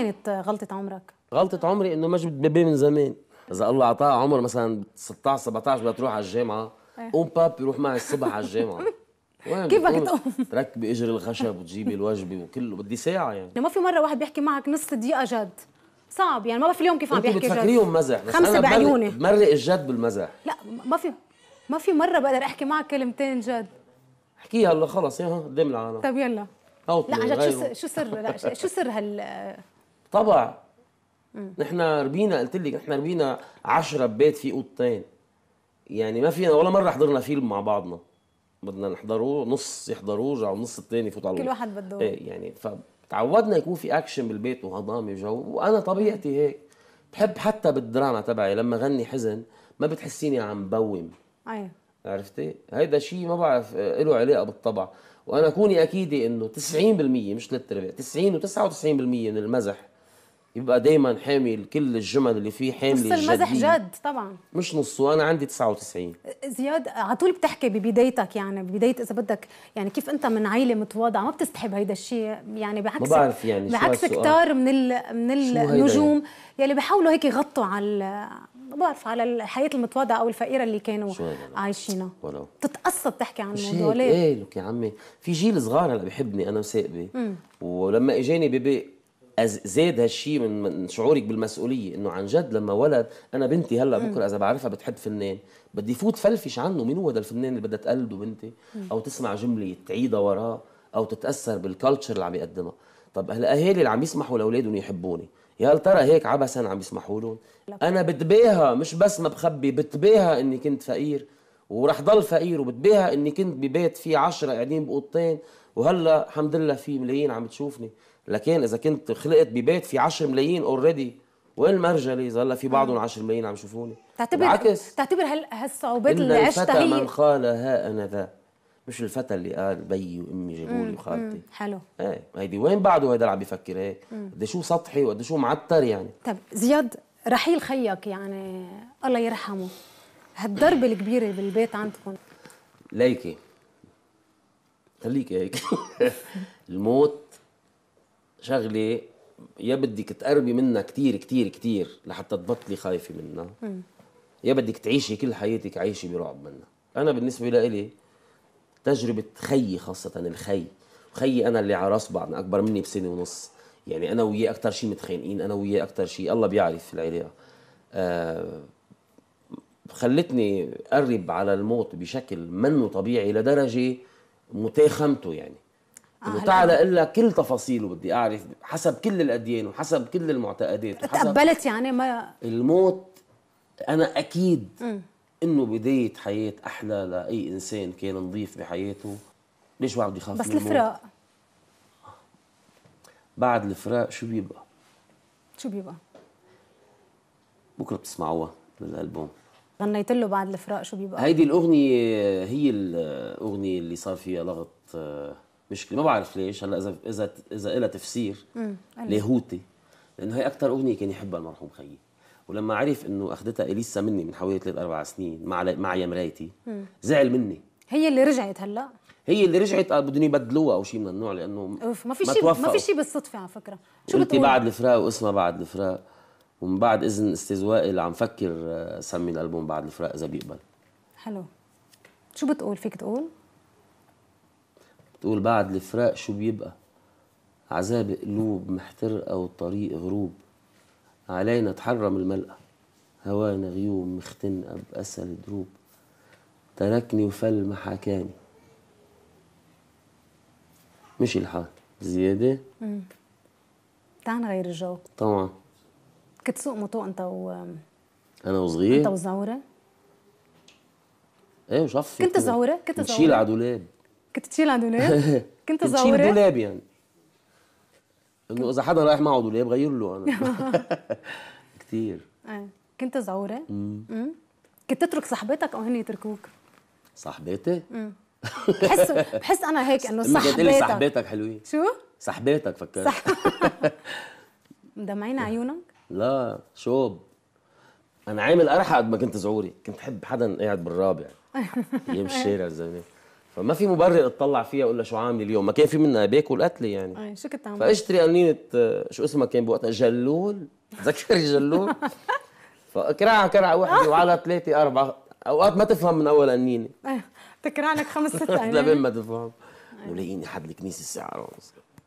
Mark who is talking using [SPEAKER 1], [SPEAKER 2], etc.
[SPEAKER 1] كانت غلطة عمرك؟
[SPEAKER 2] غلطة عمري انه ما جبت بيبي من زمان، إذا الله أعطاه عمر مثلا 16 17 بدها تروح على الجامعة، إيه. قوم باب يروح معي الصبح على الجامعة
[SPEAKER 1] وين كيف بدك تقوم؟
[SPEAKER 2] تركبي إجر الخشب وتجيبي الوجبة وكله بدي ساعة يعني
[SPEAKER 1] ما في مرة واحد بيحكي معك نص دقيقة جد صعب يعني ما بعرف اليوم كيف عم بيحكي جد بتفكريهم
[SPEAKER 2] مزح بس خمسة بعيوني بمرق الجد بالمزح
[SPEAKER 1] لا ما في ما في مرة بقدر احكي معك كلمتين جد
[SPEAKER 2] احكيها هلا خلص يا قدام العالم طيب يلا لا عن جد شو شو سر لا شو سر هال طبع نحن ربينا قلت لك نحن ربينا عشرة ببيت في اوضتين يعني ما فينا ولا مره حضرنا فيلم مع بعضنا بدنا نحضروه نص يحضروه يرجعوا النص الثاني يفوت على كل واحد بده ايه يعني فتعودنا يكون في اكشن بالبيت وهضامه وجو وانا طبيعتي هيك بحب حتى بالدراما تبعي لما غني حزن ما بتحسيني عم بوم ايوه عرفتي؟ هيدا شيء ما بعرف آه، له علاقه بالطبع وانا كوني اكيده انه 90% مش ثلاث ارباع 90 و99% من المزح يبقى دايما حامل كل الجمل اللي فيه حامل نص المزح جد طبعا مش نص وانا عندي 99
[SPEAKER 1] زياد على طول بتحكي ببدايتك يعني ببدايه اذا بدك يعني كيف انت من عائله متواضعه ما بتستحب هيدا الشيء يعني بعكس ما بعرف يعني بعكس كتار من الـ من النجوم يعني؟ يلي بيحاولوا هيك يغطوا على ما بعرف على الحياه المتواضعه او الفقيره اللي كانوا يعني؟ عايشينها ولو بتتقصد تحكي عن الموضوع ليه؟ ايه
[SPEAKER 2] لك يا عمي في جيل صغار هلا بحبني انا وثاقبه ولما اجاني بيبي زاد هالشيء من, من شعورك بالمسؤوليه انه عن جد لما ولد انا بنتي هلا بكره اذا بعرفها بتحب فنان بدي فوت فلفش عنه مين هو هذا الفنان اللي بدها تقلده بنتي او تسمع جمله تعيدها وراه او تتاثر بالكالتشر اللي عم يقدمها طب الاهالي اللي عم يسمحوا لاولادهم يحبوني يا ترى هيك عبثا عم يسمحوا لهم انا بتباهى مش بس ما بخبي بتباهى اني كنت فقير ورح ضل فقير وبتباهى اني كنت ببيت فيه عشرة قاعدين بقطتين وهلا الحمد لله في ملايين عم تشوفني لكن اذا كنت خلقت ببيت في 10 ملايين اوريدي وين المرجله اذا هلا في بعضهم 10 ملايين عم يشوفوني
[SPEAKER 1] تعتبر بالعكس تعتبر هال... هالصعوبات اللي عشتها هي من
[SPEAKER 2] قال ها انا ذا مش الفتى اللي قال بي وامي جابوا لي وخالتي حلو ايه هيدي وين بعده هيدا اللي عم بيفكر هيك إيه، قد إيه شو سطحي وقد إيه شو معتر يعني
[SPEAKER 1] طيب زياد رحيل خيك يعني الله يرحمه هالضربه الكبيره بالبيت عندكم
[SPEAKER 2] ليكي خليك هيك الموت شغله يا بدك تقربي منها كثير كثير كثير لحتى تبطلي خايفه منها يا بدك تعيشي كل حياتك عايشه برعب منها انا بالنسبه لإلي تجربه خيي خاصه الخي خيي انا اللي على راس بعضنا اكبر مني بسنه ونص يعني انا وياه اكثر شيء متخانقين انا وياه اكثر شيء الله بيعرف العلاقه آه خلتني أقرب على الموت بشكل منه طبيعي لدرجه متاخمته يعني
[SPEAKER 1] آه، انه آه تعال الا
[SPEAKER 2] كل تفاصيله بدي اعرف حسب كل الاديان وحسب كل المعتقدات
[SPEAKER 1] تقبلت يعني ما
[SPEAKER 2] الموت انا اكيد م. انه بدايه حياه احلى لاي انسان كان نظيف بحياته ليش ما عم يخاف بس الفراق بعد الفراق شو بيبقى؟ شو بيبقى؟ بكره بتسمعوها من الالبوم
[SPEAKER 1] غنيت له بعد الفراق شو بيبقى هيدي الاغنيه
[SPEAKER 2] هي الاغنيه اللي صار فيها لغط آه، مشكله ما بعرف ليش هلا اذا اذا اذا لها تفسير لاهوتي لانه هي اكثر اغنيه كان يحبها المرحوم خيي ولما عرف انه اخذتها اليسا مني من حوالي ثلاث اربع سنين مع مع يا مرايتي زعل مني
[SPEAKER 1] هي اللي رجعت هلا
[SPEAKER 2] هي اللي رجعت قال بدهم يبدلوها او شيء من النوع لانه اوف ما في شيء ما في شيء
[SPEAKER 1] بالصدفه على فكره شو بتقول بعد
[SPEAKER 2] الفراق واسمها بعد الفراق ومن بعد اذن استاذ وائل عم فكر آه، سمي الالبوم بعد الفراق اذا بيقبل
[SPEAKER 1] حلو شو بتقول فيك تقول
[SPEAKER 2] بتقول بعد الفراق شو بيبقى عذاب قلوب محترقة والطريق غروب علينا تحرم الملقى هوانا غيوم مختنقة بأسى دروب تركني وفل ما حكاني مشي الحال زيادة؟
[SPEAKER 1] امم تعال نغير الجو طبعا كنت تسوق موتو انت و انا وصغير انت وزعوره؟
[SPEAKER 2] ايه شفت كنت زعوره كنت زعوره تشيل على دولاب
[SPEAKER 1] كنت تشيل على دولاب كنت زعوره تشيل دولاب
[SPEAKER 2] يعني انه اذا حدا رايح معه دولاب غير له انا كثير
[SPEAKER 1] ايه كنت زعوره امم كنت تترك صاحبتك او هن يتركوك
[SPEAKER 2] صاحبتي؟
[SPEAKER 1] امم بحس بحس انا هيك انه صاحباتك صاحباتك
[SPEAKER 2] حلوين شو؟ صاحباتك فكرت
[SPEAKER 1] مدمعين عيونك؟
[SPEAKER 2] لا شوب انا عامل قرحه قد ما كنت زعوري كنت احب حدا قاعد بالرابع يعني الشارع الزمان فما في مبرر اطلع فيها اقول له شو عامل اليوم ما كان في منها باكل قتلي يعني
[SPEAKER 1] اي شو كنت عامل فاشتري
[SPEAKER 2] قنينه آه، شو اسمها كان بوقتها جلول تذكر جلول فكرع كرعه وحده وعلى ثلاثه اربعه اوقات ما تفهم من اول قنينه
[SPEAKER 1] تكرع لك خمس ست قنينه لبين
[SPEAKER 2] ما تفهم ولاقيني حد الكنيسه الساعه ونص